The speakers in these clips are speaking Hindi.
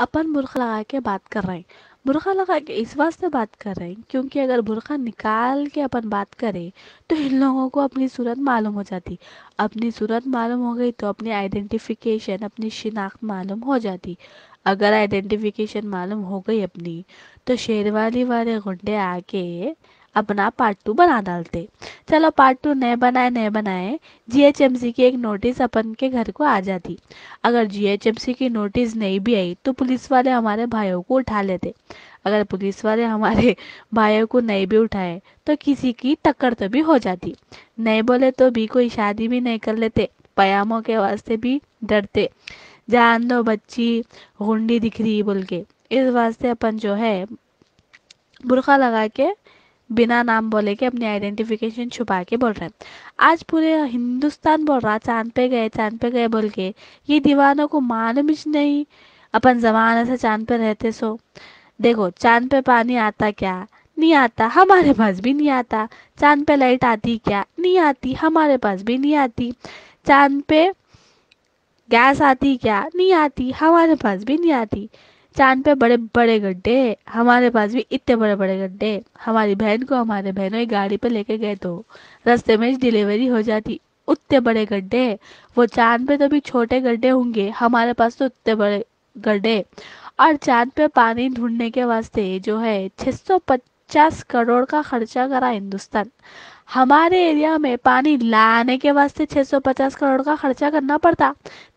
अपन बुरखा लगा के बात कर रहे हैं बुरखा लगा के इस वास्ते बात कर रहे हैं क्योंकि अगर बुरखा निकाल के अपन बात करें तो इन लोगों को अपनी सूरत मालूम हो जाती अपनी सूरत मालूम हो गई तो अपनी आइडेंटिफिकेशन अपनी शिनाख्त मालूम हो जाती अगर आइडेंटिफिकेशन मालूम हो गई अपनी तो शेरवाली वाले गुंडे आके अपना पार्ट टू बना डालते चलो पार्ट टू नए बनाए नए बनाए जीएचएमसी की एक नोटिस अपन के घर को आ जाती अगर जीएचएमसी की नोटिस नहीं भी आई तो पुलिस वाले हमारे भाइयों को उठा लेते अगर पुलिस वाले हमारे भाइयों को नहीं भी उठाए तो किसी की टक्कर तो भी हो जाती नहीं बोले तो भी कोई शादी भी नहीं कर लेते पयामों के वास्ते भी डरते जान दो बच्ची हुंडी दिख रही बोल के इस वास्ते अपन जो है बुरखा लगा के बिना नाम बोले के अपनी आइडेंटिफिकेशन छुपा के बोल रहे हैं आज पूरे हिंदुस्तान बोल रहा चांद पे गए चांद पे गए बोल के ये दीवानों को मालूम ही नहीं अपन जमाने से चांद पे रहते सो देखो चांद पे पानी आता क्या नहीं आता हमारे पास भी नहीं आता चांद पे लाइट आती क्या नहीं आती हमारे पास भी नहीं आती चांद पे गैस आती क्या नहीं आती हमारे पास भी नहीं आती चांद पे बड़े बड़े गड्ढे हमारे पास भी इतने बड़े बड़े गड्ढे हमारी बहन को हमारे बहनों गाड़ी पे लेके गए तो रास्ते में डिलीवरी हो जाती उतने बड़े गड्ढे वो चांद पे तो भी छोटे गड्ढे होंगे हमारे पास तो उतने बड़े गड्ढे और चांद पे पानी ढूंढने के वास्ते जो है सौ पचास करोड़ का खर्चा करा हिंदुस्तान हमारे एरिया में पानी लाने के वास्ते 650 करोड़ का खर्चा करना पड़ता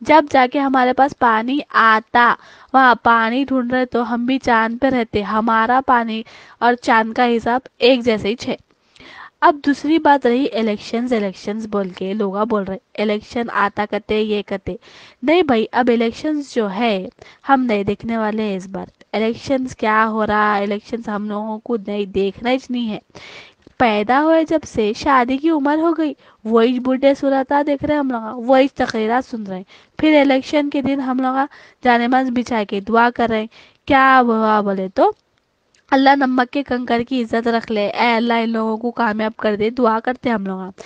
जब जाके हमारे पास पानी आता वहाँ पानी ढूंढ रहे तो हम भी चांद पे रहते हमारा पानी और चांद का हिसाब एक जैसे ही छे अब दूसरी बात रही इलेक्शंस इलेक्शंस बोल के लोग बोल रहे इलेक्शन आता कते ये कहते नहीं भाई अब इलेक्शंस जो है हम नहीं देखने वाले हैं इस बार इलेक्शंस क्या हो रहा है इलेक्शंस हम लोगों को नहीं देखना ही नहीं है पैदा हुए जब से शादी की उम्र हो गई वही बूढ़े सुरता देख रहे हैं हम लोग वही तकरीरा सुन रहे हैं फिर इलेक्शन के दिन हम लोग जाने माज बिछा के दुआ कर रहे हैं क्या हुआ बोले तो अल्लाह नमक के कंकर की इज्जत रख ले ए अल्लाह इन लोगों को कामयाब कर दे दुआ करते हम लोग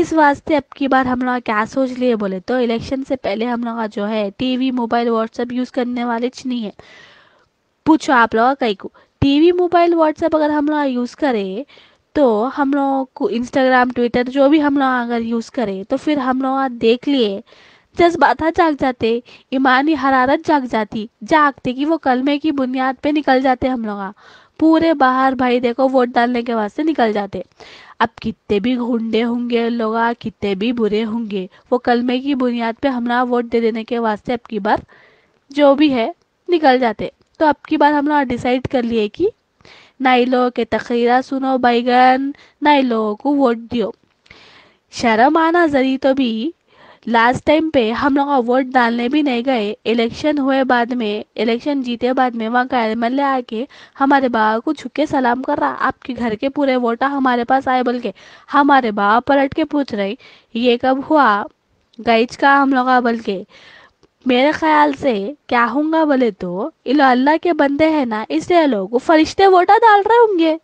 इस वास्ते अब की बार हम लोग क्या सोच लिए बोले तो इलेक्शन से पहले हम लोग जो है टीवी मोबाइल व्हाट्सएप यूज़ करने वाले नहीं है पूछो आप लोग कई को टीवी मोबाइल व्हाट्सएप अगर हम लोग यूज़ करें तो हम लोग को इंस्टाग्राम ट्विटर जो भी हम लोग अगर यूज़ करें तो फिर हम लोग देख लिए जज्बात जाग जाते ईमानी हरारत जाग जाती जागते कि वो कलमे की बुनियाद पे निकल जाते हम लोग पूरे बाहर भाई देखो वोट डालने के वास्ते निकल जाते अब कितने भी गुंडे होंगे लोग कितने भी बुरे होंगे वो कलमे की बुनियाद पे हमारा वोट दे देने के वास्ते अब की बार जो भी है निकल जाते तो अब की बार हम लोग डिसाइड कर लिए कि ना लोगों के तखीरा सुनो बैगन ना लोगों को वोट दियो शर्म आना जरी तो भी लास्ट टाइम पे हम लोग वोट डालने भी नहीं गए इलेक्शन हुए बाद में इलेक्शन जीते बाद में वहाँ का एमएलए आके हमारे बाबा को छुके के सलाम कर रहा आपके घर के पूरे वोटा हमारे पास आए बोल के हमारे बाबा पलट के पूछ रहे ये कब हुआ गाइज का हम लोग बोल के मेरे ख्याल से क्या होंगे बोले तो इला अल्लाह के बंदे हैं ना इसलिए लोग फरिश्ते वोटा डाल रहे होंगे